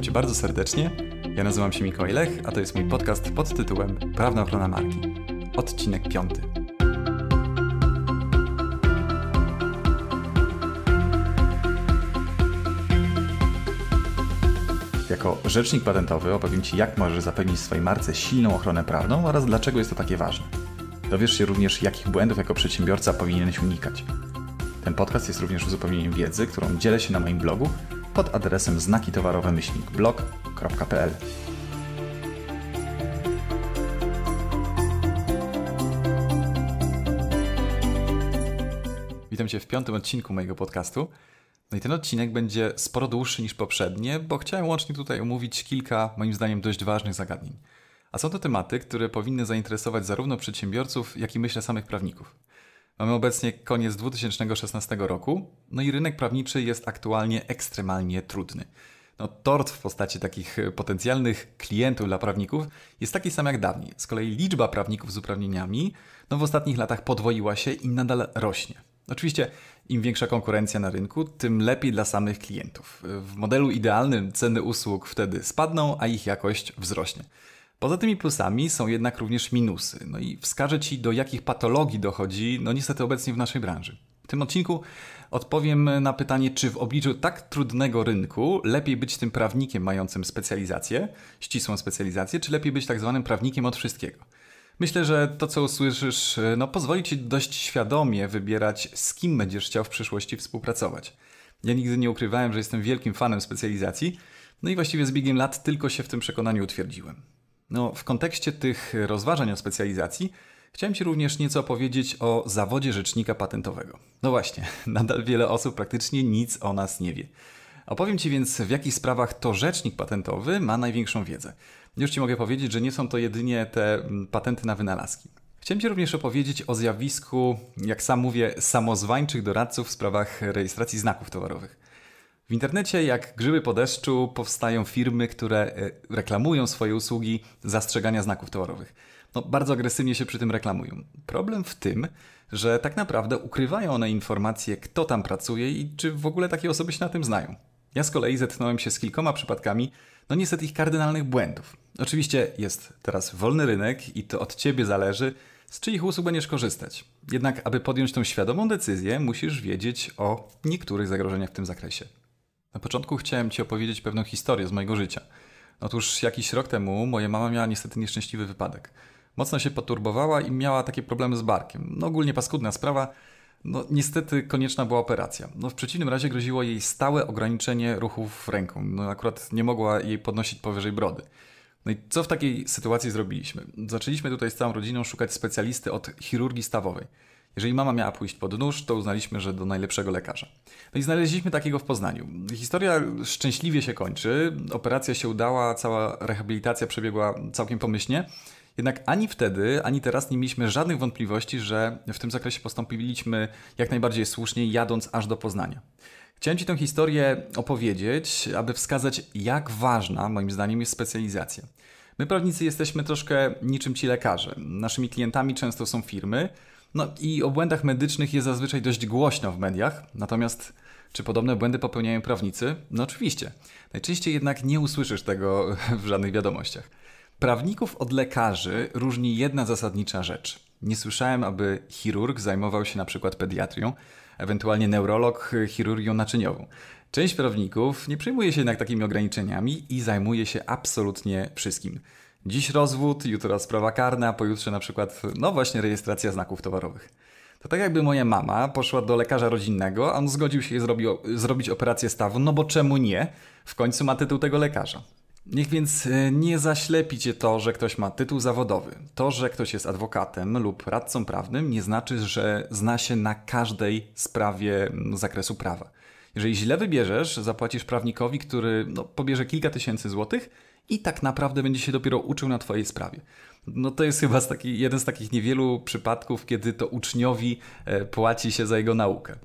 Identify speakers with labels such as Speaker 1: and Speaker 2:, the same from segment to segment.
Speaker 1: witam Cię bardzo serdecznie. Ja nazywam się Mikołaj Lech, a to jest mój podcast pod tytułem Prawna ochrona marki. Odcinek piąty. Jako rzecznik patentowy opowiem Ci, jak możesz zapewnić swojej marce silną ochronę prawną oraz dlaczego jest to takie ważne. Dowiesz się również, jakich błędów jako przedsiębiorca powinieneś unikać. Ten podcast jest również uzupełnieniem wiedzy, którą dzielę się na moim blogu, pod adresem znaki towarowe blog.pl. Witam Cię w piątym odcinku mojego podcastu. No i ten odcinek będzie sporo dłuższy niż poprzednie, bo chciałem łącznie tutaj omówić kilka, moim zdaniem, dość ważnych zagadnień. A są to tematy, które powinny zainteresować zarówno przedsiębiorców, jak i myślę samych prawników. Mamy obecnie koniec 2016 roku, no i rynek prawniczy jest aktualnie ekstremalnie trudny. No, tort w postaci takich e, potencjalnych klientów dla prawników jest taki sam jak dawniej. Z kolei liczba prawników z uprawnieniami no, w ostatnich latach podwoiła się i nadal rośnie. Oczywiście im większa konkurencja na rynku, tym lepiej dla samych klientów. E, w modelu idealnym ceny usług wtedy spadną, a ich jakość wzrośnie. Poza tymi plusami są jednak również minusy. No i wskażę Ci, do jakich patologii dochodzi, no niestety obecnie w naszej branży. W tym odcinku odpowiem na pytanie, czy w obliczu tak trudnego rynku lepiej być tym prawnikiem mającym specjalizację, ścisłą specjalizację, czy lepiej być tak zwanym prawnikiem od wszystkiego. Myślę, że to, co usłyszysz, no, pozwoli Ci dość świadomie wybierać, z kim będziesz chciał w przyszłości współpracować. Ja nigdy nie ukrywałem, że jestem wielkim fanem specjalizacji, no i właściwie z biegiem lat tylko się w tym przekonaniu utwierdziłem. No, w kontekście tych rozważań o specjalizacji Chciałem Ci również nieco opowiedzieć o zawodzie rzecznika patentowego. No właśnie, nadal wiele osób praktycznie nic o nas nie wie. Opowiem Ci więc, w jakich sprawach to rzecznik patentowy ma największą wiedzę. Już Ci mogę powiedzieć, że nie są to jedynie te mm, patenty na wynalazki. Chciałem Ci również opowiedzieć o zjawisku, jak sam mówię, samozwańczych doradców w sprawach rejestracji znaków towarowych. W internecie, jak grzyby po deszczu, powstają firmy, które e, reklamują swoje usługi zastrzegania znaków towarowych. No, bardzo agresywnie się przy tym reklamują. Problem w tym, że tak naprawdę ukrywają one informacje, kto tam pracuje i czy w ogóle takie osoby się na tym znają. Ja z kolei zetknąłem się z kilkoma przypadkami, no niestety ich kardynalnych błędów. Oczywiście jest teraz wolny rynek i to od ciebie zależy, z czyich usług będziesz korzystać. Jednak, aby podjąć tą świadomą decyzję, musisz wiedzieć o niektórych zagrożeniach w tym zakresie. Na początku chciałem Ci opowiedzieć pewną historię z mojego życia. Otóż jakiś rok temu moja mama miała niestety nieszczęśliwy wypadek. Mocno się poturbowała i miała takie problemy z barkiem. No ogólnie paskudna sprawa. No niestety konieczna była operacja. No w przeciwnym razie groziło jej stałe ograniczenie ruchów ręką. No akurat nie mogła jej podnosić powyżej brody. No i co w takiej sytuacji zrobiliśmy? Zaczęliśmy tutaj z całą rodziną szukać specjalisty od chirurgii stawowej. Jeżeli mama miała pójść pod nóż, to uznaliśmy, że do najlepszego lekarza. No i znaleźliśmy takiego w Poznaniu. Historia szczęśliwie się kończy, operacja się udała, cała rehabilitacja przebiegła całkiem pomyślnie. Jednak ani wtedy, ani teraz nie mieliśmy żadnych wątpliwości, że w tym zakresie postąpiliśmy jak najbardziej słusznie, jadąc aż do Poznania. Chciałem Ci tę historię opowiedzieć, aby wskazać, jak ważna moim zdaniem jest specjalizacja. My prawnicy jesteśmy troszkę niczym ci lekarze. Naszymi klientami często są firmy, no i o błędach medycznych jest zazwyczaj dość głośno w mediach, natomiast czy podobne błędy popełniają prawnicy? No oczywiście. Najczęściej jednak nie usłyszysz tego w żadnych wiadomościach. Prawników od lekarzy różni jedna zasadnicza rzecz. Nie słyszałem, aby chirurg zajmował się na przykład pediatrią, ewentualnie neurolog chirurgią naczyniową. Część prawników nie przejmuje się jednak takimi ograniczeniami i zajmuje się absolutnie wszystkim. Dziś rozwód, jutro sprawa karna, pojutrze na przykład, no właśnie, rejestracja znaków towarowych. To tak jakby moja mama poszła do lekarza rodzinnego, a on zgodził się zrobić operację stawu, no bo czemu nie? W końcu ma tytuł tego lekarza. Niech więc e, nie zaślepi cię to, że ktoś ma tytuł zawodowy. To, że ktoś jest adwokatem lub radcą prawnym, nie znaczy, że zna się na każdej sprawie mm, zakresu prawa. Jeżeli źle wybierzesz, zapłacisz prawnikowi, który no, pobierze kilka tysięcy złotych, i tak naprawdę będzie się dopiero uczył na Twojej sprawie. No to jest chyba z taki, jeden z takich niewielu przypadków, kiedy to uczniowi e, płaci się za jego naukę.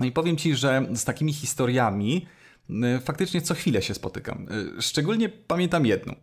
Speaker 1: No i powiem Ci, że z takimi historiami e, faktycznie co chwilę się spotykam. E, szczególnie pamiętam jedną.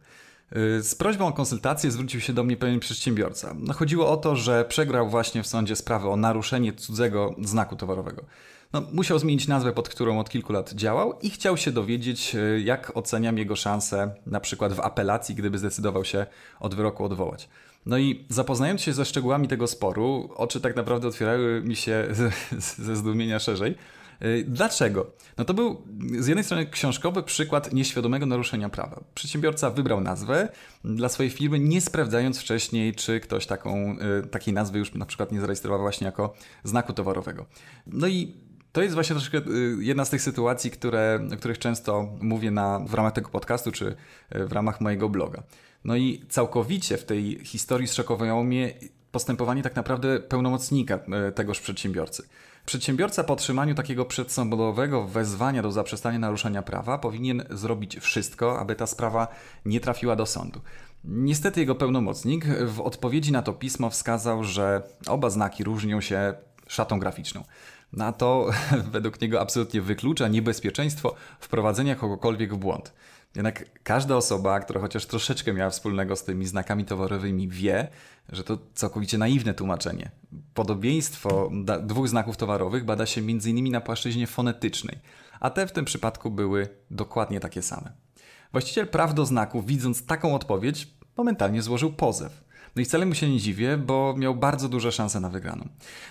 Speaker 1: Z prośbą o konsultację zwrócił się do mnie pewien przedsiębiorca. No chodziło o to, że przegrał właśnie w sądzie sprawę o naruszenie cudzego znaku towarowego no, musiał zmienić nazwę, pod którą od kilku lat działał i chciał się dowiedzieć, e, jak oceniam jego szanse na przykład w apelacji, gdyby zdecydował się od wyroku odwołać. No i zapoznając się ze szczegółami tego sporu, oczy tak naprawdę otwierały mi się ze zdumienia szerzej. E, dlaczego? No to był z jednej strony książkowy przykład nieświadomego naruszenia prawa. Przedsiębiorca wybrał nazwę dla swojej firmy, nie sprawdzając wcześniej, czy ktoś taką, e, takiej nazwy już na przykład nie zarejestrował właśnie jako znaku towarowego. No i to jest właśnie troszkę y, jedna z tych sytuacji, które, o których często mówię na, w ramach tego podcastu czy y, w ramach mojego bloga. No i całkowicie w tej historii zszokowało mnie postępowanie tak naprawdę pełnomocnika y, tegoż przedsiębiorcy. Przedsiębiorca po otrzymaniu takiego przedsądowego wezwania do zaprzestania naruszania prawa powinien zrobić wszystko, aby ta sprawa nie trafiła do sądu. Niestety jego pełnomocnik w odpowiedzi na to pismo wskazał, że oba znaki różnią się szatą graficzną na to według niego absolutnie wyklucza niebezpieczeństwo wprowadzenia kogokolwiek w błąd. Jednak każda osoba, która chociaż troszeczkę miała wspólnego z tymi znakami towarowymi, wie, że to całkowicie naiwne tłumaczenie. Podobieństwo dwóch znaków towarowych bada się m.in. na płaszczyźnie fonetycznej, a te w tym przypadku były dokładnie takie same. Właściciel praw do znaku, widząc taką odpowiedź, momentalnie złożył pozew. No i wcale mu się nie dziwię, bo miał bardzo duże szanse na wygraną.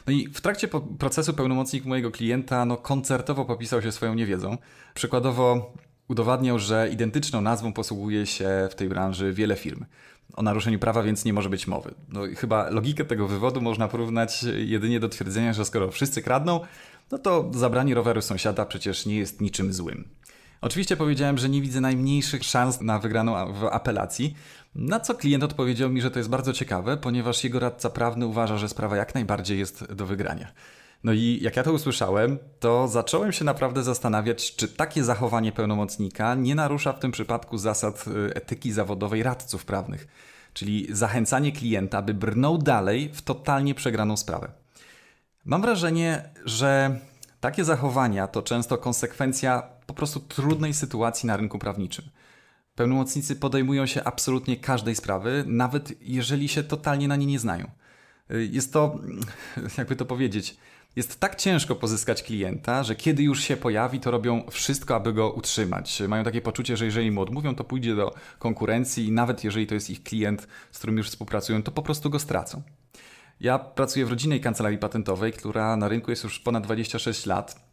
Speaker 1: No i w trakcie procesu pełnomocnik mojego klienta no, koncertowo popisał się swoją niewiedzą. Przykładowo udowadniał, że identyczną nazwą posługuje się w tej branży wiele firm. O naruszeniu prawa więc nie może być mowy. No, chyba logikę tego wywodu można porównać jedynie do twierdzenia, że skoro wszyscy kradną, no to zabranie roweru sąsiada przecież nie jest niczym złym. Oczywiście powiedziałem, że nie widzę najmniejszych szans na wygraną w apelacji, na co klient odpowiedział mi, że to jest bardzo ciekawe, ponieważ jego radca prawny uważa, że sprawa jak najbardziej jest do wygrania. No i jak ja to usłyszałem, to zacząłem się naprawdę zastanawiać, czy takie zachowanie pełnomocnika nie narusza w tym przypadku zasad y, etyki zawodowej radców prawnych, czyli zachęcanie klienta, by brnął dalej w totalnie przegraną sprawę. Mam wrażenie, że takie zachowania to często konsekwencja po prostu trudnej sytuacji na rynku prawniczym. Pełnomocnicy podejmują się absolutnie każdej sprawy, nawet jeżeli się totalnie na nie nie znają. Y, jest to, jakby to powiedzieć, jest tak ciężko pozyskać klienta, że kiedy już się pojawi, to robią wszystko, aby go utrzymać. Mają takie poczucie, że jeżeli mu odmówią, to pójdzie do konkurencji i nawet jeżeli to jest ich klient, z którym już współpracują, to po prostu go stracą. Ja pracuję w rodzinnej kancelarii patentowej, która na rynku jest już ponad 26 lat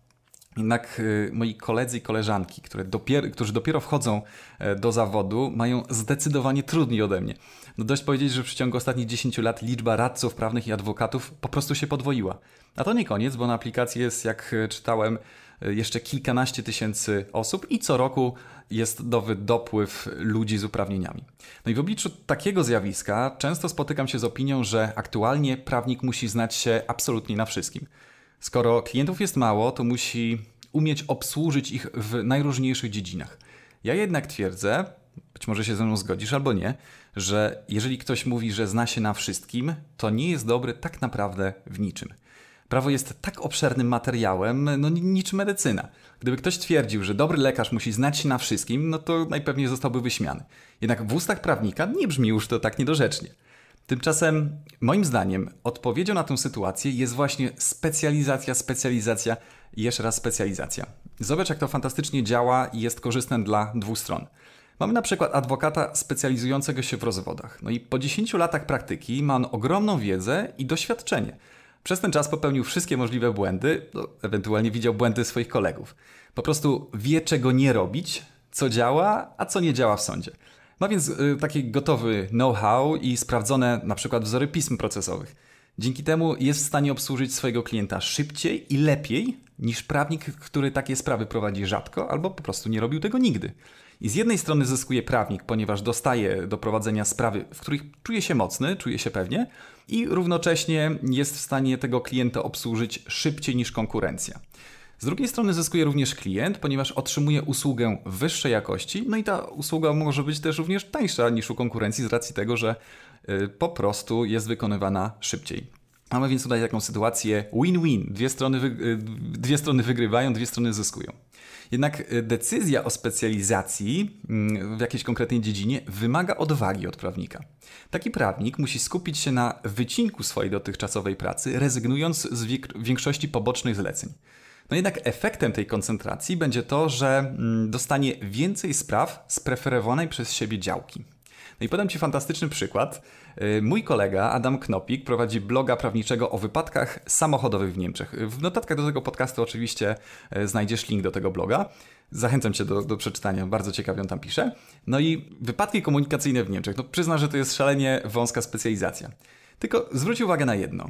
Speaker 1: jednak y, moi koledzy i koleżanki, które dopiero, którzy dopiero wchodzą e, do zawodu, mają zdecydowanie trudniej ode mnie. No dość powiedzieć, że w przeciągu ostatnich 10 lat liczba radców prawnych i adwokatów po prostu się podwoiła. A to nie koniec, bo na aplikacji jest, jak e, czytałem, e, jeszcze kilkanaście tysięcy osób i co roku jest nowy dopływ ludzi z uprawnieniami. No i w obliczu takiego zjawiska często spotykam się z opinią, że aktualnie prawnik musi znać się absolutnie na wszystkim. Skoro klientów jest mało, to musi umieć obsłużyć ich w najróżniejszych dziedzinach. Ja jednak twierdzę, być może się ze mną zgodzisz albo nie, że jeżeli ktoś mówi, że zna się na wszystkim, to nie jest dobry tak naprawdę w niczym. Prawo jest tak obszernym materiałem, no niczym medycyna. Gdyby ktoś twierdził, że dobry lekarz musi znać się na wszystkim, no to najpewniej zostałby wyśmiany. Jednak w ustach prawnika nie brzmi już to tak niedorzecznie. Tymczasem, moim zdaniem, odpowiedzią na tę sytuację jest właśnie specjalizacja, specjalizacja i jeszcze raz specjalizacja. Zobacz, jak to fantastycznie działa i jest korzystne dla dwóch stron. Mamy na przykład adwokata specjalizującego się w rozwodach. No i po 10 latach praktyki ma on ogromną wiedzę i doświadczenie. Przez ten czas popełnił wszystkie możliwe błędy, no, ewentualnie widział błędy swoich kolegów. Po prostu wie, czego nie robić, co działa, a co nie działa w sądzie. Ma więc y, taki gotowy know-how i sprawdzone na przykład wzory pism procesowych. Dzięki temu jest w stanie obsłużyć swojego klienta szybciej i lepiej niż prawnik, który takie sprawy prowadzi rzadko albo po prostu nie robił tego nigdy. I z jednej strony zyskuje prawnik, ponieważ dostaje do prowadzenia sprawy, w których czuje się mocny, czuje się pewnie i równocześnie jest w stanie tego klienta obsłużyć szybciej niż konkurencja. Z drugiej strony zyskuje również klient, ponieważ otrzymuje usługę wyższej jakości, no i ta usługa może być też również tańsza niż u konkurencji z racji tego, że y, po prostu jest wykonywana szybciej. Mamy więc tutaj taką sytuację win-win. Dwie strony, y, dwie strony wygrywają, dwie strony zyskują. Jednak y, decyzja o specjalizacji mm, w jakiejś konkretnej dziedzinie wymaga odwagi od prawnika. Taki prawnik musi skupić się na wycinku swojej dotychczasowej pracy, rezygnując z większości pobocznych zleceń. No jednak efektem tej koncentracji będzie to, że mm, dostanie więcej spraw z preferowanej przez siebie działki. No i podam Ci fantastyczny przykład. Y, mój kolega Adam Knopik prowadzi bloga prawniczego o wypadkach samochodowych w Niemczech. Y, w notatkach do tego podcastu oczywiście y, znajdziesz link do tego bloga. Zachęcam Cię do, do przeczytania, bardzo ciekawie on tam pisze. No i wypadki komunikacyjne w Niemczech. No przyznam, że to jest szalenie wąska specjalizacja. Tylko zwróć uwagę na jedno.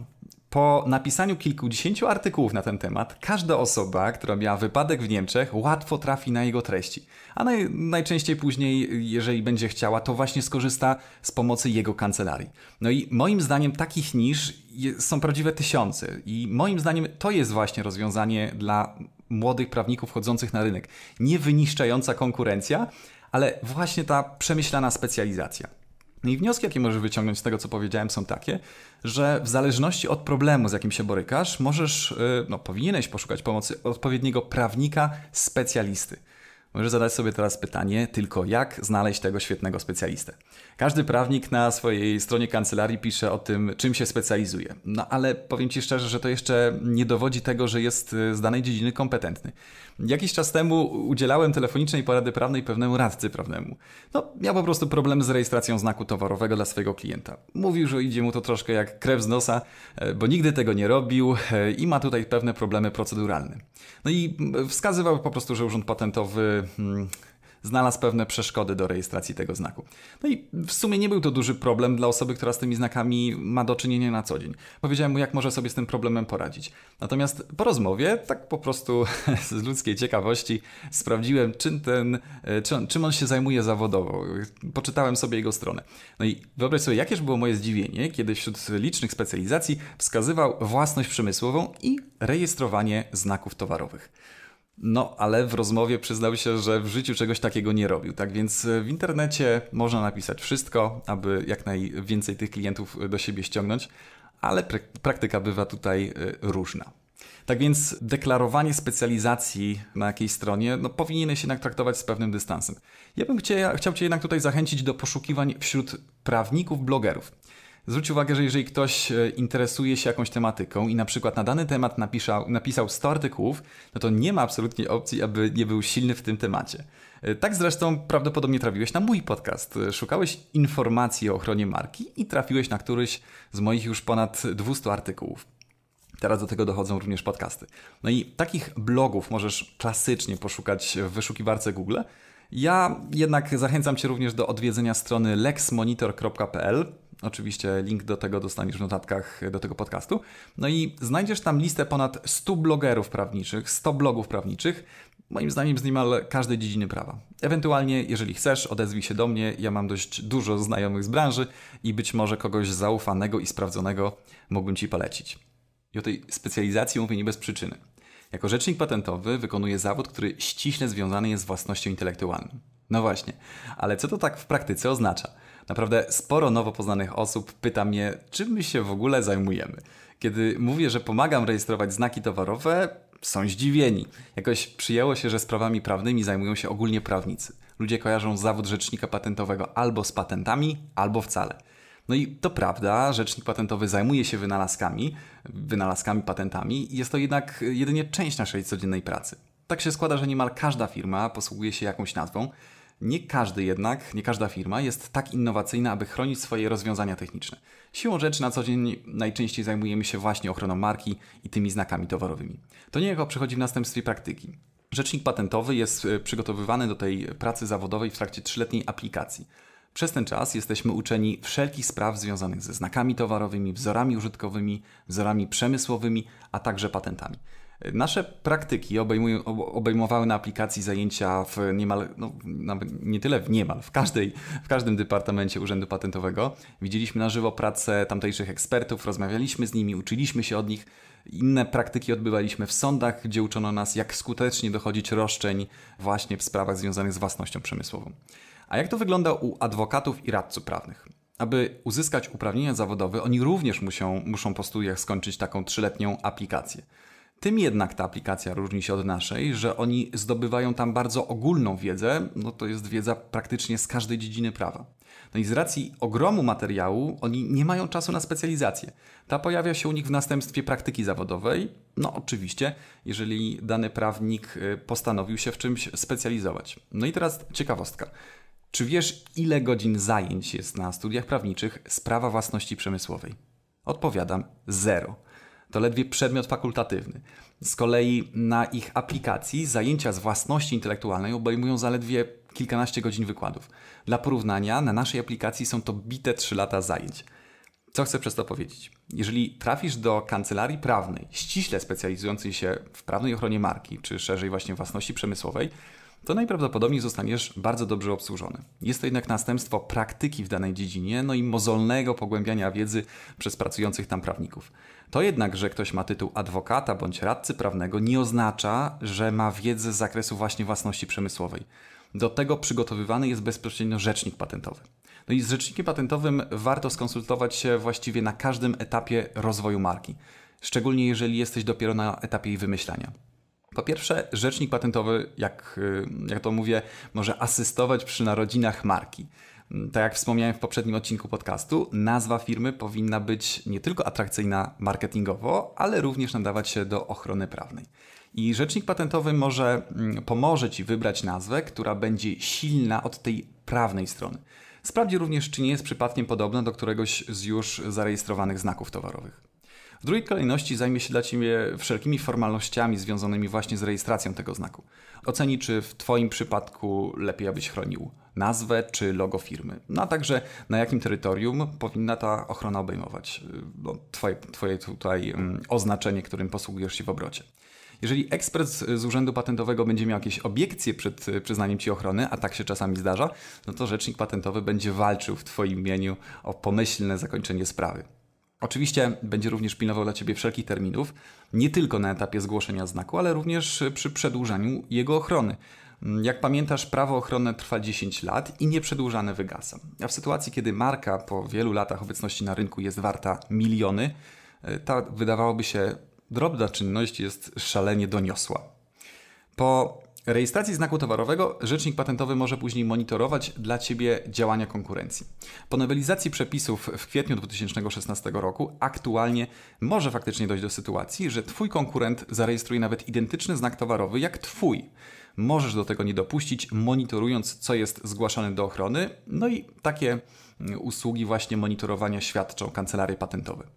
Speaker 1: Po napisaniu kilkudziesięciu artykułów na ten temat, każda osoba, która miała wypadek w Niemczech, łatwo trafi na jego treści. A naj, najczęściej później, jeżeli będzie chciała, to właśnie skorzysta z pomocy jego kancelarii. No i moim zdaniem takich niż są prawdziwe tysiące. I moim zdaniem to jest właśnie rozwiązanie dla młodych prawników chodzących na rynek. Nie wyniszczająca konkurencja, ale właśnie ta przemyślana specjalizacja. No I wnioski, jakie możesz wyciągnąć z tego, co powiedziałem, są takie, że w zależności od problemu, z jakim się borykasz, możesz, y, no powinieneś poszukać pomocy odpowiedniego prawnika, specjalisty. Możesz zadać sobie teraz pytanie tylko jak znaleźć tego świetnego specjalistę. Każdy prawnik na swojej stronie kancelarii pisze o tym, czym się specjalizuje. No ale powiem Ci szczerze, że to jeszcze nie dowodzi tego, że jest y, z danej dziedziny kompetentny. Jakiś czas temu udzielałem telefonicznej porady prawnej pewnemu radcy prawnemu. No, miał po prostu problem z rejestracją znaku towarowego dla swojego klienta. Mówił, że idzie mu to troszkę jak krew z nosa, e, bo nigdy tego nie robił e, i ma tutaj pewne problemy proceduralne. No i wskazywał po prostu, że Urząd Patentowy Mm, znalazł pewne przeszkody do rejestracji tego znaku. No i w sumie nie był to duży problem dla osoby, która z tymi znakami ma do czynienia na co dzień. Powiedziałem mu, jak może sobie z tym problemem poradzić. Natomiast po rozmowie, tak po prostu z ludzkiej ciekawości, sprawdziłem, czym, ten, e, czy, czym on się zajmuje zawodowo. Poczytałem sobie jego stronę. No i wyobraź sobie, jakież było moje zdziwienie, kiedy wśród licznych specjalizacji wskazywał własność przemysłową i rejestrowanie znaków towarowych. No, ale w rozmowie przyznał się, że w życiu czegoś takiego nie robił. Tak więc e, w internecie można napisać wszystko, aby jak najwięcej tych klientów e, do siebie ściągnąć, ale praktyka bywa tutaj e, różna. Tak więc deklarowanie specjalizacji na jakiejś stronie no, powinieneś jednak traktować z pewnym dystansem. Ja bym chciał, chciał Cię jednak tutaj zachęcić do poszukiwań wśród prawników, blogerów. Zwróć uwagę, że jeżeli ktoś e, interesuje się jakąś tematyką i na przykład na dany temat napisał, napisał 100 artykułów, no to nie ma absolutnie opcji, aby nie był silny w tym temacie. E, tak zresztą prawdopodobnie trafiłeś na mój podcast. E, szukałeś informacji o ochronie marki i trafiłeś na któryś z moich już ponad 200 artykułów. Teraz do tego dochodzą również podcasty. No i takich blogów możesz klasycznie poszukać w wyszukiwarce Google, ja jednak zachęcam Cię również do odwiedzenia strony lexmonitor.pl. Oczywiście link do tego dostaniesz w notatkach do tego podcastu. No i znajdziesz tam listę ponad 100 blogerów prawniczych, 100 blogów prawniczych, moim zdaniem z niemal każdej dziedziny prawa. Ewentualnie, jeżeli chcesz, odezwij się do mnie. Ja mam dość dużo znajomych z branży i być może kogoś zaufanego i sprawdzonego mógłbym Ci polecić. I o tej specjalizacji mówię nie bez przyczyny. Jako rzecznik patentowy wykonuje zawód, który ściśle związany jest z własnością intelektualną. No właśnie, ale co to tak w praktyce oznacza? Naprawdę sporo nowo poznanych osób pyta mnie, czym my się w ogóle zajmujemy. Kiedy mówię, że pomagam rejestrować znaki towarowe, są zdziwieni. Jakoś przyjęło się, że sprawami prawnymi zajmują się ogólnie prawnicy. Ludzie kojarzą zawód rzecznika patentowego albo z patentami, albo wcale. No i to prawda, rzecznik patentowy zajmuje się wynalazkami, wynalazkami, patentami jest to jednak jedynie część naszej codziennej pracy. Tak się składa, że niemal każda firma posługuje się jakąś nazwą. Nie każdy jednak, nie każda firma jest tak innowacyjna, aby chronić swoje rozwiązania techniczne. Siłą rzeczy na co dzień najczęściej zajmujemy się właśnie ochroną marki i tymi znakami towarowymi. To niejako przychodzi w następstwie praktyki. Rzecznik patentowy jest e, przygotowywany do tej pracy zawodowej w trakcie trzyletniej aplikacji. Przez ten czas jesteśmy uczeni wszelkich spraw związanych ze znakami towarowymi, wzorami użytkowymi, wzorami przemysłowymi, a także patentami. Nasze praktyki obejmują, obejmowały na aplikacji zajęcia w niemal, no, nie tyle w niemal, w, każdej, w każdym departamencie Urzędu Patentowego. Widzieliśmy na żywo pracę tamtejszych ekspertów, rozmawialiśmy z nimi, uczyliśmy się od nich. Inne praktyki odbywaliśmy w sądach, gdzie uczono nas, jak skutecznie dochodzić roszczeń właśnie w sprawach związanych z własnością przemysłową. A jak to wygląda u adwokatów i radców prawnych? Aby uzyskać uprawnienia zawodowe, oni również muszą, muszą po studiach skończyć taką trzyletnią aplikację. Tym jednak ta aplikacja różni się od naszej, że oni zdobywają tam bardzo ogólną wiedzę, no to jest wiedza praktycznie z każdej dziedziny prawa. No i z racji ogromu materiału oni nie mają czasu na specjalizację. Ta pojawia się u nich w następstwie praktyki zawodowej. No oczywiście, jeżeli dany prawnik y, postanowił się w czymś specjalizować. No i teraz ciekawostka. Czy wiesz, ile godzin zajęć jest na studiach prawniczych z prawa własności przemysłowej? Odpowiadam zero. To ledwie przedmiot fakultatywny. Z kolei na ich aplikacji zajęcia z własności intelektualnej obejmują zaledwie kilkanaście godzin wykładów. Dla porównania, na naszej aplikacji są to bite 3 lata zajęć. Co chcę przez to powiedzieć? Jeżeli trafisz do kancelarii prawnej, ściśle specjalizującej się w prawnej ochronie marki, czy szerzej właśnie własności przemysłowej, to najprawdopodobniej zostaniesz bardzo dobrze obsłużony. Jest to jednak następstwo praktyki w danej dziedzinie, no i mozolnego pogłębiania wiedzy przez pracujących tam prawników. To jednak, że ktoś ma tytuł adwokata bądź radcy prawnego, nie oznacza, że ma wiedzę z zakresu właśnie własności przemysłowej. Do tego przygotowywany jest bezpośrednio rzecznik patentowy. No i z rzecznikiem patentowym warto skonsultować się właściwie na każdym etapie rozwoju marki, szczególnie jeżeli jesteś dopiero na etapie jej wymyślania. Po pierwsze, rzecznik patentowy, jak, y, jak to mówię, może asystować przy narodzinach marki. Mm, tak jak wspomniałem w poprzednim odcinku podcastu, nazwa firmy powinna być nie tylko atrakcyjna marketingowo, ale również nadawać się do ochrony prawnej. I rzecznik patentowy może mm, pomoże Ci wybrać nazwę, która będzie silna od tej prawnej strony. Sprawdzi również, czy nie jest przypadkiem podobna do któregoś z już zarejestrowanych znaków towarowych. W drugiej kolejności zajmie się dla Ciebie wszelkimi formalnościami związanymi właśnie z rejestracją tego znaku. Oceni, czy w Twoim przypadku lepiej, abyś chronił nazwę czy logo firmy, no a także na jakim terytorium powinna ta ochrona obejmować no, twoje, twoje tutaj mm, oznaczenie, którym posługujesz się w obrocie. Jeżeli ekspert z Urzędu Patentowego będzie miał jakieś obiekcje przed przyznaniem Ci ochrony, a tak się czasami zdarza, no to rzecznik patentowy będzie walczył w Twoim imieniu o pomyślne zakończenie sprawy. Oczywiście będzie również pilnował dla Ciebie wszelkich terminów, nie tylko na etapie zgłoszenia znaku, ale również przy przedłużaniu jego ochrony. Jak pamiętasz, prawo ochronne trwa 10 lat i nieprzedłużane wygasa. A w sytuacji, kiedy marka po wielu latach obecności na rynku jest warta miliony, e, ta wydawałoby się drobna czynność jest szalenie doniosła. Po rejestracji znaku towarowego rzecznik patentowy może później monitorować dla Ciebie działania konkurencji. Po nowelizacji przepisów w kwietniu 2016 roku aktualnie może faktycznie dojść do sytuacji, że Twój konkurent zarejestruje nawet identyczny znak towarowy jak Twój. Możesz do tego nie dopuścić, monitorując, co jest zgłaszane do ochrony. No i takie mm, usługi właśnie monitorowania świadczą kancelarie patentowe.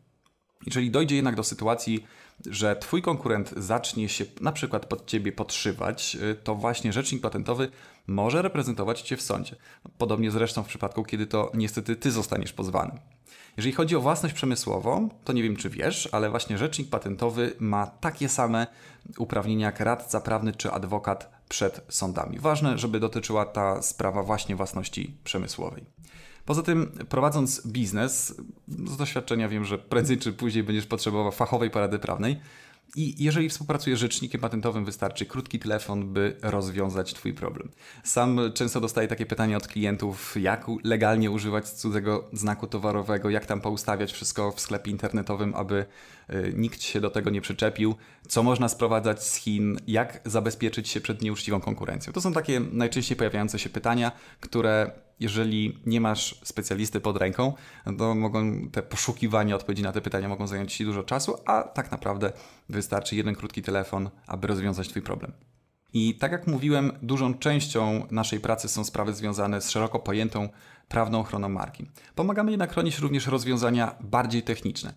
Speaker 1: Jeżeli dojdzie jednak do sytuacji, że Twój konkurent zacznie się na przykład pod Ciebie podszywać, y, to właśnie rzecznik patentowy może reprezentować Cię w sądzie. Podobnie zresztą w przypadku, kiedy to niestety Ty zostaniesz pozwany. Jeżeli chodzi o własność przemysłową, to nie wiem czy wiesz, ale właśnie rzecznik patentowy ma takie same uprawnienia jak radca prawny czy adwokat przed sądami. Ważne, żeby dotyczyła ta sprawa właśnie własności przemysłowej. Poza tym, prowadząc biznes, z doświadczenia wiem, że prędzej czy później będziesz potrzebował fachowej porady prawnej. I jeżeli współpracujesz z rzecznikiem patentowym, wystarczy krótki telefon, by rozwiązać Twój problem. Sam często dostaję takie pytania od klientów, jak legalnie używać cudzego znaku towarowego, jak tam poustawiać wszystko w sklepie internetowym, aby y, nikt się do tego nie przyczepił, co można sprowadzać z Chin, jak zabezpieczyć się przed nieuczciwą konkurencją. To są takie najczęściej pojawiające się pytania, które jeżeli nie masz specjalisty pod ręką, to mogą te poszukiwania odpowiedzi na te pytania mogą zająć Ci dużo czasu, a tak naprawdę wystarczy jeden krótki telefon, aby rozwiązać Twój problem. I tak jak mówiłem, dużą częścią naszej pracy są sprawy związane z szeroko pojętą prawną ochroną marki. Pomagamy jednak chronić również rozwiązania bardziej techniczne.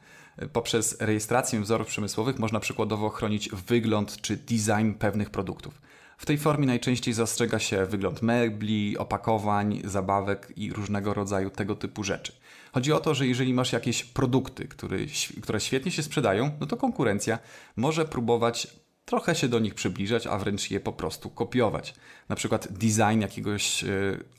Speaker 1: Poprzez rejestrację wzorów przemysłowych można przykładowo chronić wygląd czy design pewnych produktów. W tej formie najczęściej zastrzega się wygląd mebli, opakowań, zabawek i różnego rodzaju tego typu rzeczy. Chodzi o to, że jeżeli masz jakieś produkty, który, które świetnie się sprzedają, no to konkurencja może próbować trochę się do nich przybliżać, a wręcz je po prostu kopiować. Na przykład design jakiegoś e,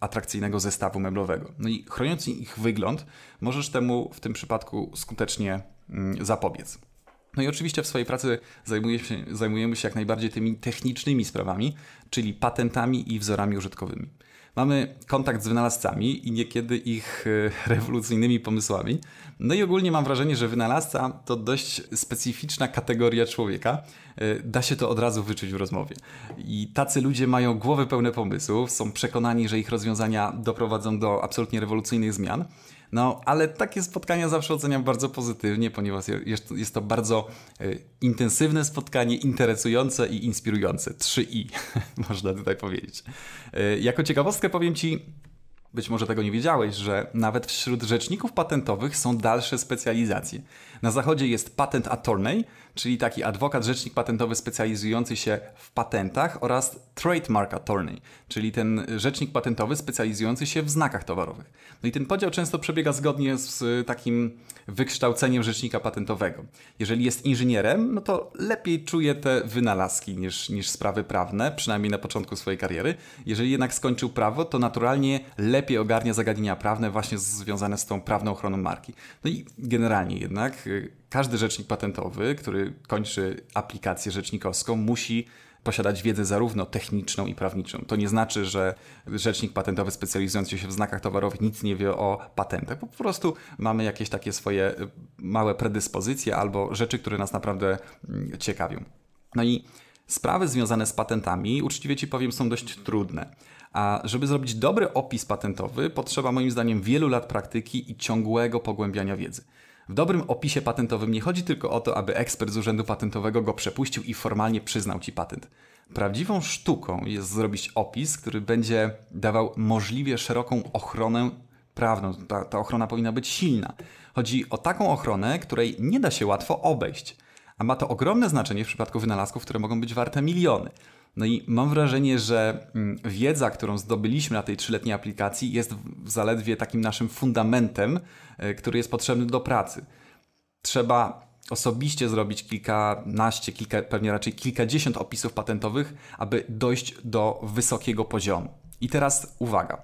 Speaker 1: atrakcyjnego zestawu meblowego. No i chroniąc ich wygląd, możesz temu w tym przypadku skutecznie mm, zapobiec. No i oczywiście w swojej pracy zajmujemy się, zajmujemy się jak najbardziej tymi technicznymi sprawami, czyli patentami i wzorami użytkowymi. Mamy kontakt z wynalazcami i niekiedy ich e, rewolucyjnymi pomysłami. No i ogólnie mam wrażenie, że wynalazca to dość specyficzna kategoria człowieka. E, da się to od razu wyczuć w rozmowie. I tacy ludzie mają głowy pełne pomysłów, są przekonani, że ich rozwiązania doprowadzą do absolutnie rewolucyjnych zmian. No, ale takie spotkania zawsze oceniam bardzo pozytywnie, ponieważ jest to bardzo e, intensywne spotkanie, interesujące i inspirujące. 3i, można tutaj powiedzieć. E, jako ciekawostkę powiem Ci, być może tego nie wiedziałeś, że nawet wśród rzeczników patentowych są dalsze specjalizacje. Na zachodzie jest patent attorney, czyli taki adwokat, rzecznik patentowy specjalizujący się w patentach oraz trademark attorney, czyli ten rzecznik patentowy specjalizujący się w znakach towarowych. No i ten podział często przebiega zgodnie z y, takim wykształceniem rzecznika patentowego. Jeżeli jest inżynierem, no to lepiej czuje te wynalazki niż, niż sprawy prawne, przynajmniej na początku swojej kariery. Jeżeli jednak skończył prawo, to naturalnie lepiej ogarnia zagadnienia prawne właśnie związane z tą prawną ochroną marki. No i generalnie jednak y, każdy rzecznik patentowy, który kończy aplikację rzecznikowską, musi posiadać wiedzę zarówno techniczną i prawniczą. To nie znaczy, że rzecznik patentowy specjalizujący się w znakach towarowych nic nie wie o patentach. Po prostu mamy jakieś takie swoje y, małe predyspozycje albo rzeczy, które nas naprawdę mm, ciekawią. No i sprawy związane z patentami, uczciwie ci powiem, są dość trudne. A żeby zrobić dobry opis patentowy, potrzeba moim zdaniem wielu lat praktyki i ciągłego pogłębiania wiedzy. W dobrym opisie patentowym nie chodzi tylko o to, aby ekspert z urzędu patentowego go przepuścił i formalnie przyznał ci patent. Prawdziwą sztuką jest zrobić opis, który będzie dawał możliwie szeroką ochronę prawną. Ta, ta ochrona powinna być silna. Chodzi o taką ochronę, której nie da się łatwo obejść. A ma to ogromne znaczenie w przypadku wynalazków, które mogą być warte miliony. No i mam wrażenie, że mm, wiedza, którą zdobyliśmy na tej trzyletniej aplikacji, jest zaledwie takim naszym fundamentem, e, który jest potrzebny do pracy. Trzeba osobiście zrobić kilkanaście, kilka, pewnie raczej kilkadziesiąt opisów patentowych, aby dojść do wysokiego poziomu. I teraz uwaga.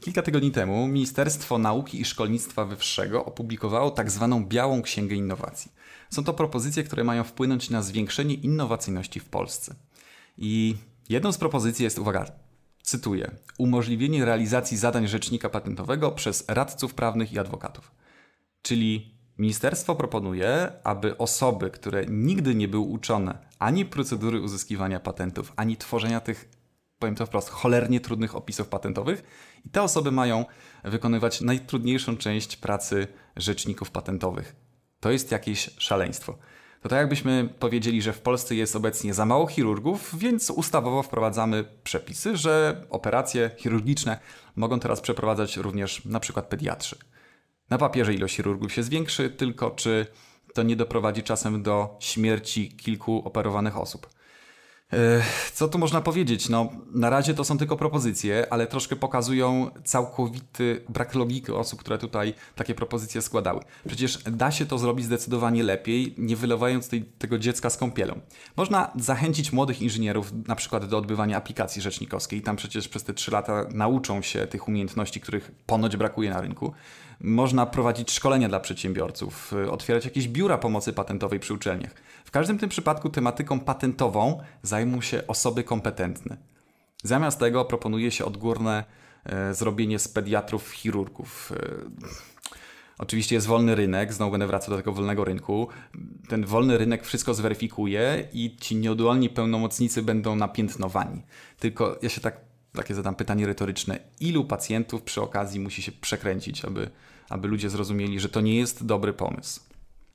Speaker 1: Kilka tygodni temu Ministerstwo Nauki i Szkolnictwa Wyższego opublikowało tak zwaną Białą Księgę Innowacji. Są to propozycje, które mają wpłynąć na zwiększenie innowacyjności w Polsce. I jedną z propozycji jest, uwaga, cytuję, umożliwienie realizacji zadań rzecznika patentowego przez radców prawnych i adwokatów. Czyli ministerstwo proponuje, aby osoby, które nigdy nie były uczone ani procedury uzyskiwania patentów, ani tworzenia tych powiem to wprost, cholernie trudnych opisów patentowych i te osoby mają wykonywać najtrudniejszą część pracy rzeczników patentowych. To jest jakieś szaleństwo to tak jakbyśmy powiedzieli, że w Polsce jest obecnie za mało chirurgów, więc ustawowo wprowadzamy przepisy, że operacje chirurgiczne mogą teraz przeprowadzać również na przykład pediatrzy. Na papierze ilość chirurgów się zwiększy, tylko czy to nie doprowadzi czasem do śmierci kilku operowanych osób? Co tu można powiedzieć? No, na razie to są tylko propozycje, ale troszkę pokazują całkowity brak logiki osób, które tutaj takie propozycje składały. Przecież da się to zrobić zdecydowanie lepiej, nie wylewając tej, tego dziecka z kąpielą. Można zachęcić młodych inżynierów na przykład do odbywania aplikacji rzecznikowskiej. Tam przecież przez te 3 lata nauczą się tych umiejętności, których ponoć brakuje na rynku. Można prowadzić szkolenia dla przedsiębiorców, y, otwierać jakieś biura pomocy patentowej przy uczelniach. W każdym tym przypadku tematyką patentową zajmą się osoby kompetentne. Zamiast tego proponuje się odgórne e, zrobienie z pediatrów chirurgów. E, oczywiście jest wolny rynek, znowu będę wracał do tego wolnego rynku. Ten wolny rynek wszystko zweryfikuje i ci nieodolni pełnomocnicy będą napiętnowani. Tylko ja się tak takie zadam pytanie retoryczne. Ilu pacjentów przy okazji musi się przekręcić, aby, aby ludzie zrozumieli, że to nie jest dobry pomysł?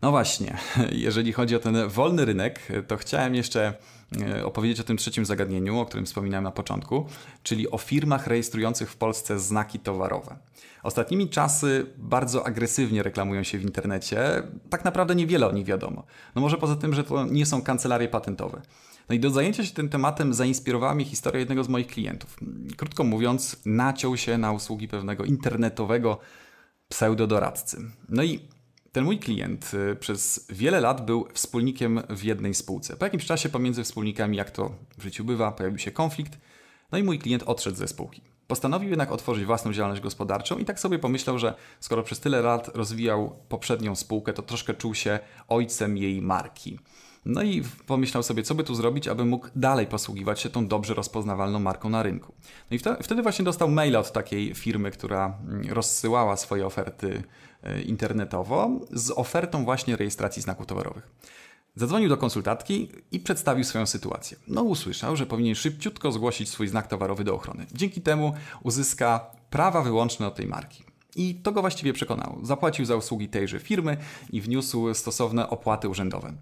Speaker 1: No właśnie, jeżeli chodzi o ten wolny rynek, to chciałem jeszcze e, opowiedzieć o tym trzecim zagadnieniu, o którym wspominałem na początku, czyli o firmach rejestrujących w Polsce znaki towarowe. Ostatnimi czasy bardzo agresywnie reklamują się w internecie, tak naprawdę niewiele o nich wiadomo. No może poza tym, że to nie są kancelarie patentowe. No i do zajęcia się tym tematem zainspirowała mnie historia jednego z moich klientów. Krótko mówiąc, naciął się na usługi pewnego internetowego pseudodoradcy. No i ten mój klient y, przez wiele lat był wspólnikiem w jednej spółce. Po jakimś czasie pomiędzy wspólnikami, jak to w życiu bywa, pojawił się konflikt, no i mój klient odszedł ze spółki. Postanowił jednak otworzyć własną działalność gospodarczą i tak sobie pomyślał, że skoro przez tyle lat rozwijał poprzednią spółkę, to troszkę czuł się ojcem jej marki. No i pomyślał sobie, co by tu zrobić, aby mógł dalej posługiwać się tą dobrze rozpoznawalną marką na rynku. No i wtedy właśnie dostał maila od takiej firmy, która mm, rozsyłała swoje oferty E, internetowo z ofertą właśnie rejestracji znaków towarowych. Zadzwonił do konsultatki i przedstawił swoją sytuację. No, usłyszał, że powinien szybciutko zgłosić swój znak towarowy do ochrony. Dzięki temu uzyska prawa wyłączne od tej marki. I to go właściwie przekonało. Zapłacił za usługi tejże firmy i wniósł stosowne opłaty urzędowe.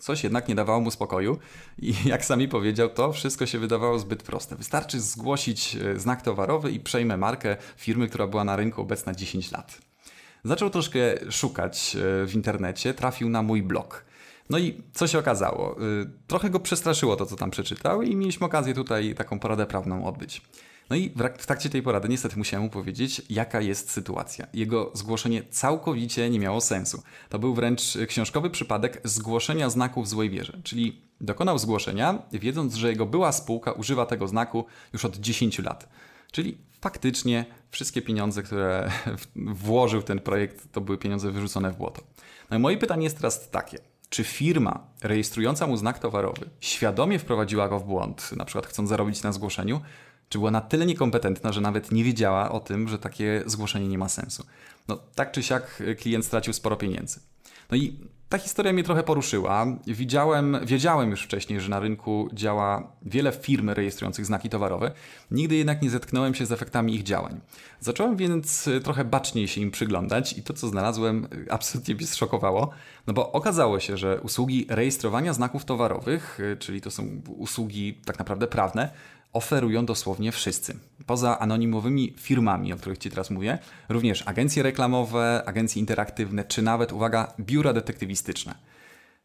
Speaker 1: Coś jednak nie dawało mu spokoju i jak sami powiedział, to wszystko się wydawało zbyt proste. Wystarczy zgłosić e, znak towarowy i przejmę markę firmy, która była na rynku obecna 10 lat. Zaczął troszkę szukać e, w internecie, trafił na mój blog. No i co się okazało? E, trochę go przestraszyło to, co tam przeczytał, i mieliśmy okazję tutaj taką poradę prawną odbyć. No i w trakcie tej porady niestety musiałem mu powiedzieć, jaka jest sytuacja. Jego zgłoszenie całkowicie nie miało sensu. To był wręcz książkowy przypadek zgłoszenia znaków złej wierze, czyli dokonał zgłoszenia, wiedząc, że jego była spółka używa tego znaku już od 10 lat. Czyli faktycznie wszystkie pieniądze, które włożył ten projekt, to były pieniądze wyrzucone w błoto. No i moje pytanie jest teraz takie. Czy firma rejestrująca mu znak towarowy świadomie wprowadziła go w błąd, na przykład chcąc zarobić na zgłoszeniu, czy była na tyle niekompetentna, że nawet nie wiedziała o tym, że takie zgłoszenie nie ma sensu? No tak czy siak klient stracił sporo pieniędzy. No i ta historia mnie trochę poruszyła. Widziałem, wiedziałem już wcześniej, że na rynku działa wiele firm rejestrujących znaki towarowe, nigdy jednak nie zetknąłem się z efektami ich działań. Zacząłem więc e, trochę baczniej się im przyglądać i to, co znalazłem, e, absolutnie mnie zszokowało, no bo okazało się, że usługi rejestrowania znaków towarowych, e, czyli to są usługi tak naprawdę prawne, oferują dosłownie wszyscy. Poza anonimowymi firmami, o których Ci teraz mówię, również agencje reklamowe, agencje interaktywne, czy nawet, uwaga, biura detektywistyczne.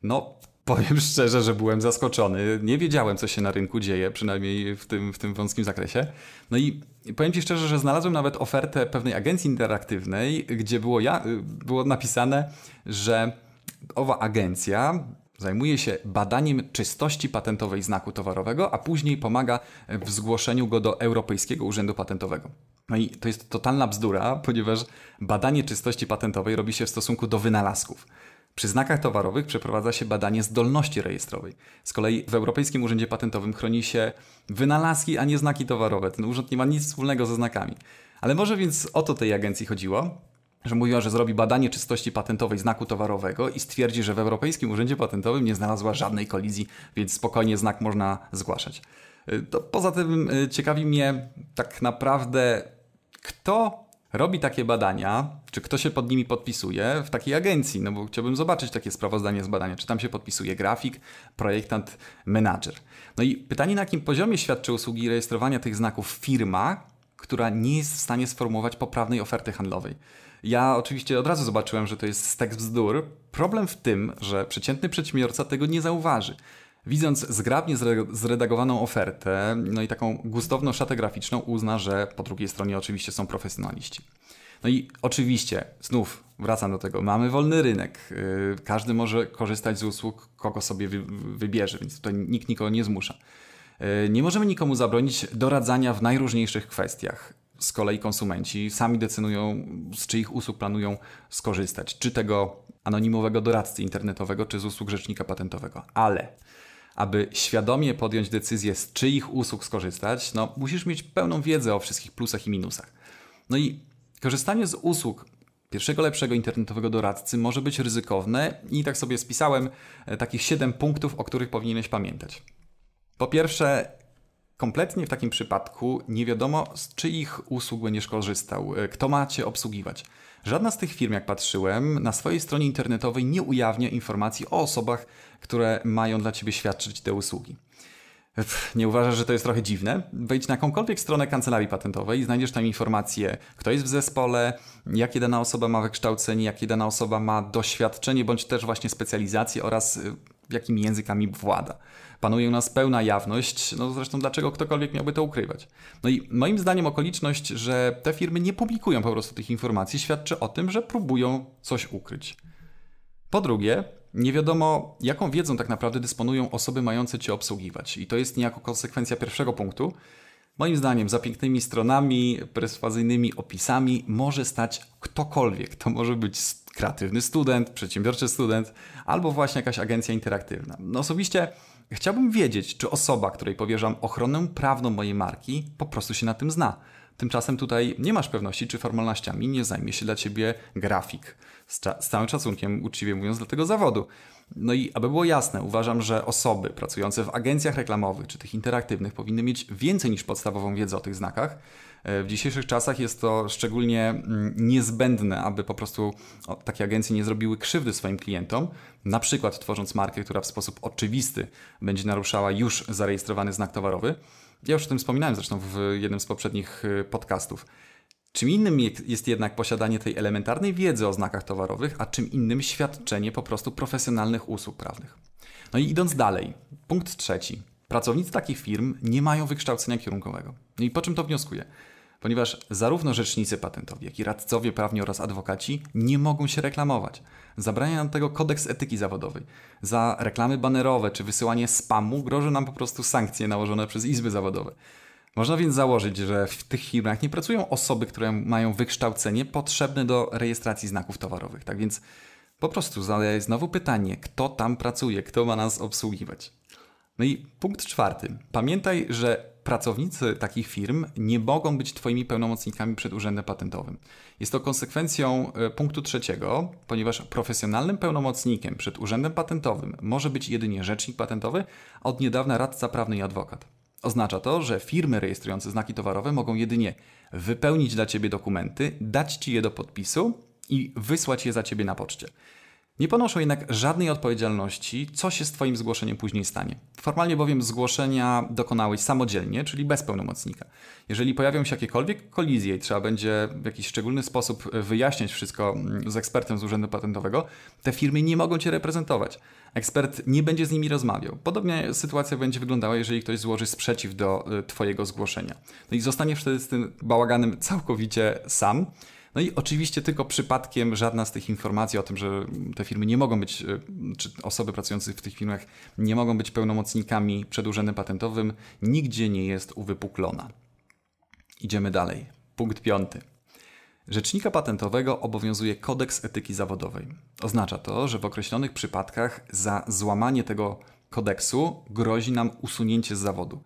Speaker 1: No, powiem szczerze, że byłem zaskoczony. Nie wiedziałem, co się na rynku dzieje, przynajmniej w tym, w tym wąskim zakresie. No i powiem Ci szczerze, że znalazłem nawet ofertę pewnej agencji interaktywnej, gdzie było, ja, było napisane, że owa agencja Zajmuje się badaniem czystości patentowej znaku towarowego, a później pomaga w zgłoszeniu go do Europejskiego Urzędu Patentowego. No i to jest totalna bzdura, ponieważ badanie czystości patentowej robi się w stosunku do wynalazków. Przy znakach towarowych przeprowadza się badanie zdolności rejestrowej. Z kolei w Europejskim Urzędzie Patentowym chroni się wynalazki, a nie znaki towarowe. Ten urząd nie ma nic wspólnego ze znakami. Ale może więc o to tej agencji chodziło? że mówiła, że zrobi badanie czystości patentowej znaku towarowego i stwierdzi, że w Europejskim Urzędzie Patentowym nie znalazła żadnej kolizji, więc spokojnie znak można zgłaszać. Y, to poza tym y, ciekawi mnie tak naprawdę, kto robi takie badania, czy kto się pod nimi podpisuje w takiej agencji, no bo chciałbym zobaczyć takie sprawozdanie z badania, czy tam się podpisuje grafik, projektant, menadżer. No i pytanie, na jakim poziomie świadczy usługi rejestrowania tych znaków firma, która nie jest w stanie sformułować poprawnej oferty handlowej. Ja oczywiście od razu zobaczyłem, że to jest stek bzdur. Problem w tym, że przeciętny przedsiębiorca tego nie zauważy. Widząc zgrabnie zredagowaną ofertę, no i taką gustowną szatę graficzną, uzna, że po drugiej stronie oczywiście są profesjonaliści. No i oczywiście, znów wracam do tego, mamy wolny rynek. Y, każdy może korzystać z usług, kogo sobie wybierze, więc tutaj nikt nikogo nie zmusza. Y, nie możemy nikomu zabronić doradzania w najróżniejszych kwestiach z kolei konsumenci sami decydują, z czyich usług planują skorzystać, czy tego anonimowego doradcy internetowego, czy z usług rzecznika patentowego. Ale aby świadomie podjąć decyzję, z czyich usług skorzystać, no, musisz mieć pełną wiedzę o wszystkich plusach i minusach. No i korzystanie z usług pierwszego lepszego internetowego doradcy może być ryzykowne i tak sobie spisałem e, takich 7 punktów, o których powinieneś pamiętać. Po pierwsze, Kompletnie w takim przypadku nie wiadomo, z czyich usług będziesz korzystał, e, kto ma cię obsługiwać. Żadna z tych firm, jak patrzyłem, na swojej stronie internetowej nie ujawnia informacji o osobach, które mają dla ciebie świadczyć te usługi. Pff, nie uważasz, że to jest trochę dziwne? Wejdź na jakąkolwiek stronę kancelarii patentowej i znajdziesz tam informacje, kto jest w zespole, jakie dana osoba ma wykształcenie, jakie dana osoba ma doświadczenie bądź też właśnie specjalizację oraz y, jakimi językami włada. Panuje u nas pełna jawność, no zresztą dlaczego ktokolwiek miałby to ukrywać? No i moim zdaniem okoliczność, że te firmy nie publikują po prostu tych informacji, świadczy o tym, że próbują coś ukryć. Po drugie, nie wiadomo, jaką wiedzą tak naprawdę dysponują osoby mające cię obsługiwać, i to jest niejako konsekwencja pierwszego punktu, Moim zdaniem za pięknymi stronami, perswazyjnymi opisami może stać ktokolwiek. To może być kreatywny student, przedsiębiorczy student albo właśnie jakaś agencja interaktywna. No osobiście chciałbym wiedzieć, czy osoba, której powierzam ochronę prawną mojej marki, po prostu się na tym zna. Tymczasem tutaj nie masz pewności, czy formalnościami nie zajmie się dla ciebie grafik z, z całym szacunkiem, uczciwie mówiąc, dla tego zawodu. No i aby było jasne, uważam, że osoby pracujące w agencjach reklamowych czy tych interaktywnych powinny mieć więcej niż podstawową wiedzę o tych znakach. E, w dzisiejszych czasach jest to szczególnie mm, niezbędne, aby po prostu takie agencje nie zrobiły krzywdy swoim klientom, na przykład tworząc markę, która w sposób oczywisty będzie naruszała już zarejestrowany znak towarowy. Ja już o tym wspominałem zresztą w jednym z poprzednich y, podcastów. Czym innym jest jednak posiadanie tej elementarnej wiedzy o znakach towarowych, a czym innym świadczenie po prostu profesjonalnych usług prawnych. No i idąc dalej, punkt trzeci. Pracownicy takich firm nie mają wykształcenia kierunkowego. No i po czym to wnioskuje? Ponieważ zarówno rzecznicy patentowi, jak i radcowie prawni oraz adwokaci nie mogą się reklamować. Zabrania nam tego kodeks etyki zawodowej. Za reklamy banerowe czy wysyłanie spamu grożą nam po prostu sankcje nałożone przez izby zawodowe. Można więc założyć, że w tych firmach nie pracują osoby, które mają wykształcenie potrzebne do rejestracji znaków towarowych. Tak więc po prostu zadaję znowu pytanie, kto tam pracuje, kto ma nas obsługiwać. No i punkt czwarty. Pamiętaj, że pracownicy takich firm nie mogą być Twoimi pełnomocnikami przed Urzędem Patentowym. Jest to konsekwencją e, punktu trzeciego, ponieważ profesjonalnym pełnomocnikiem przed Urzędem Patentowym może być jedynie rzecznik patentowy, a od niedawna radca prawny i adwokat. Oznacza to, że firmy rejestrujące znaki towarowe mogą jedynie wypełnić dla Ciebie dokumenty, dać Ci je do podpisu i wysłać je za Ciebie na poczcie. Nie ponoszą jednak żadnej odpowiedzialności, co się z Twoim zgłoszeniem później stanie. Formalnie bowiem zgłoszenia dokonałeś samodzielnie, czyli bez pełnomocnika. Jeżeli pojawią się jakiekolwiek kolizje i trzeba będzie w jakiś szczególny sposób e, wyjaśniać wszystko mm, z ekspertem z Urzędu Patentowego, te firmy nie mogą Cię reprezentować. Ekspert nie będzie z nimi rozmawiał. Podobnie sytuacja będzie wyglądała, jeżeli ktoś złoży sprzeciw do e, Twojego zgłoszenia. No i zostanie wtedy z tym bałaganem całkowicie sam. No i oczywiście tylko przypadkiem żadna z tych informacji o tym, że te firmy nie mogą być, e, czy osoby pracujące w tych firmach nie mogą być pełnomocnikami przed urzędem patentowym, nigdzie nie jest uwypuklona. Idziemy dalej. Punkt piąty. Rzecznika patentowego obowiązuje kodeks etyki zawodowej. Oznacza to, że w określonych przypadkach za złamanie tego kodeksu grozi nam usunięcie z zawodu,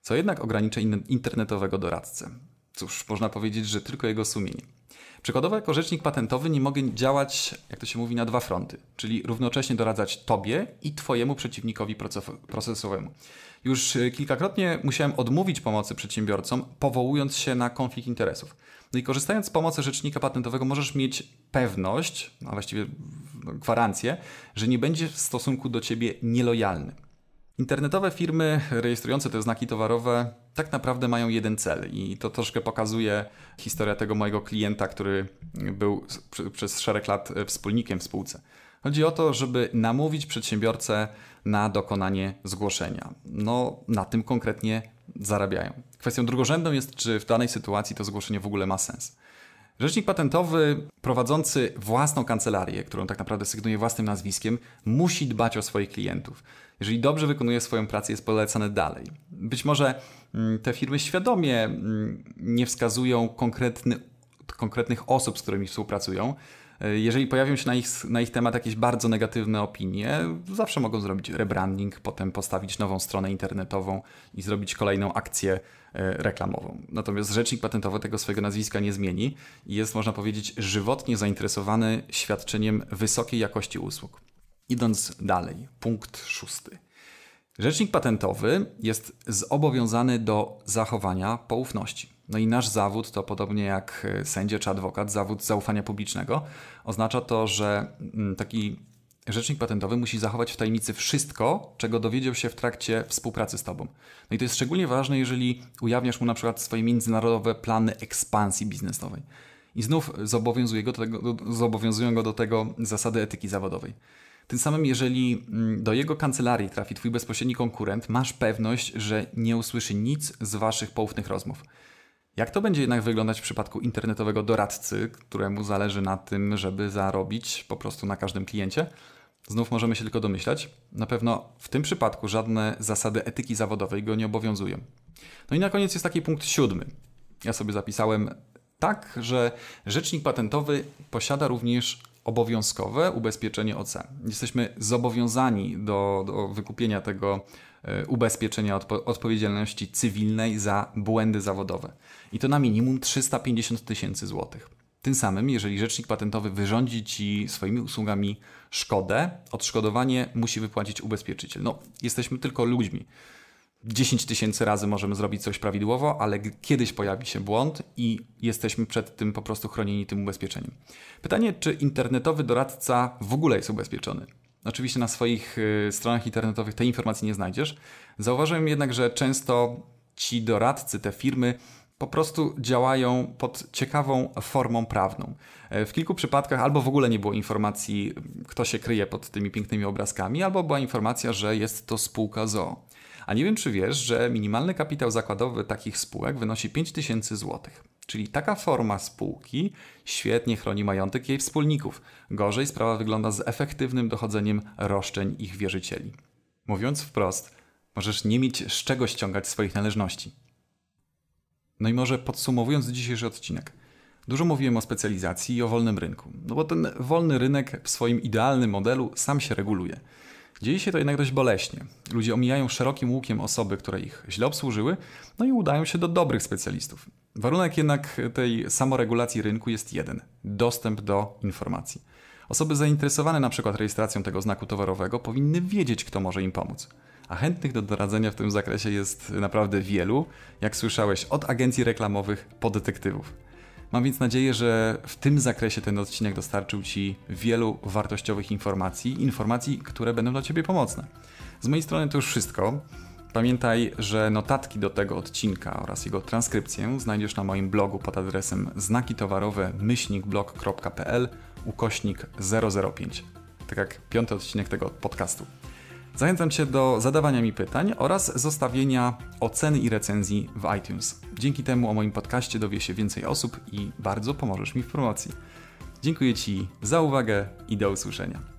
Speaker 1: co jednak ogranicza internetowego doradcę. Cóż, można powiedzieć, że tylko jego sumienie. Przykładowo jako rzecznik patentowy nie mogę działać, jak to się mówi, na dwa fronty, czyli równocześnie doradzać tobie i twojemu przeciwnikowi procesowemu. Już y, kilkakrotnie musiałem odmówić pomocy przedsiębiorcom, powołując się na konflikt interesów. No i korzystając z pomocy rzecznika patentowego możesz mieć pewność, no a właściwie no, gwarancję, że nie będzie w stosunku do ciebie nielojalny. Internetowe firmy rejestrujące te znaki towarowe tak naprawdę mają jeden cel i to troszkę pokazuje historia tego mojego klienta, który był przez szereg lat e, wspólnikiem w spółce. Chodzi o to, żeby namówić przedsiębiorcę na dokonanie zgłoszenia. No, na tym konkretnie zarabiają. Kwestią drugorzędną jest, czy w danej sytuacji to zgłoszenie w ogóle ma sens. Rzecznik patentowy prowadzący własną kancelarię, którą tak naprawdę sygnuje własnym nazwiskiem, musi dbać o swoich klientów. Jeżeli dobrze wykonuje swoją pracę, jest polecany dalej. Być może mm, te firmy świadomie mm, nie wskazują konkretnych osób, z którymi współpracują, E, jeżeli pojawią się na ich, na ich temat jakieś bardzo negatywne opinie, zawsze mogą zrobić rebranding, potem postawić nową stronę internetową i zrobić kolejną akcję e, reklamową. Natomiast rzecznik patentowy tego swojego nazwiska nie zmieni i jest, można powiedzieć, żywotnie zainteresowany świadczeniem wysokiej jakości usług. Idąc dalej, punkt szósty. Rzecznik patentowy jest zobowiązany do zachowania poufności. No i nasz zawód to podobnie jak e, sędzia czy adwokat, zawód zaufania publicznego. Oznacza to, że mm, taki rzecznik patentowy musi zachować w tajemnicy wszystko, czego dowiedział się w trakcie współpracy z tobą. No i to jest szczególnie ważne, jeżeli ujawniasz mu na przykład swoje międzynarodowe plany ekspansji biznesowej. I znów zobowiązuje go do tego, zobowiązują go do tego zasady etyki zawodowej. Tym samym, jeżeli mm, do jego kancelarii trafi twój bezpośredni konkurent, masz pewność, że nie usłyszy nic z waszych poufnych rozmów. Jak to będzie jednak wyglądać w przypadku internetowego doradcy, któremu zależy na tym, żeby zarobić po prostu na każdym kliencie? Znów możemy się tylko domyślać. Na pewno w tym przypadku żadne zasady etyki zawodowej go nie obowiązują. No i na koniec jest taki punkt siódmy. Ja sobie zapisałem tak, że rzecznik patentowy posiada również obowiązkowe ubezpieczenie OC. Jesteśmy zobowiązani do, do wykupienia tego e, ubezpieczenia odpo odpowiedzialności cywilnej za błędy zawodowe. I to na minimum 350 tysięcy złotych. Tym samym, jeżeli rzecznik patentowy wyrządzi Ci swoimi usługami szkodę, odszkodowanie musi wypłacić ubezpieczyciel. No, jesteśmy tylko ludźmi. 10 tysięcy razy możemy zrobić coś prawidłowo, ale kiedyś pojawi się błąd i jesteśmy przed tym po prostu chronieni tym ubezpieczeniem. Pytanie, czy internetowy doradca w ogóle jest ubezpieczony? Oczywiście na swoich y, stronach internetowych tej informacji nie znajdziesz. Zauważyłem jednak, że często ci doradcy, te firmy po prostu działają pod ciekawą formą prawną. E, w kilku przypadkach albo w ogóle nie było informacji, kto się kryje pod tymi pięknymi obrazkami, albo była informacja, że jest to spółka ZOO. A nie wiem, czy wiesz, że minimalny kapitał zakładowy takich spółek wynosi 5000 zł. Czyli taka forma spółki świetnie chroni majątek jej wspólników. Gorzej sprawa wygląda z efektywnym dochodzeniem roszczeń ich wierzycieli. Mówiąc wprost, możesz nie mieć z czego ściągać swoich należności. No i może podsumowując dzisiejszy odcinek. Dużo mówiłem o specjalizacji i o wolnym rynku, no bo ten wolny rynek w swoim idealnym modelu sam się reguluje. Dzieje się to jednak dość boleśnie. Ludzie omijają szerokim łukiem osoby, które ich źle obsłużyły, no i udają się do dobrych specjalistów. Warunek jednak tej samoregulacji rynku jest jeden: dostęp do informacji. Osoby zainteresowane na przykład rejestracją tego znaku towarowego powinny wiedzieć, kto może im pomóc. A chętnych do doradzenia w tym zakresie jest naprawdę wielu, jak słyszałeś, od agencji reklamowych po detektywów. Mam więc nadzieję, że w tym zakresie ten odcinek dostarczył Ci wielu wartościowych informacji, informacji, które będą dla Ciebie pomocne. Z mojej strony to już wszystko. Pamiętaj, że notatki do tego odcinka oraz jego transkrypcję znajdziesz na moim blogu pod adresem znaki towarowe myślnikblog.pl ukośnik 005. Tak jak piąty odcinek tego podcastu zachęcam Cię do zadawania mi pytań oraz zostawienia oceny i recenzji w iTunes. Dzięki temu o moim podcaście dowie się więcej osób i bardzo pomożesz mi w promocji. Dziękuję Ci za uwagę i do usłyszenia.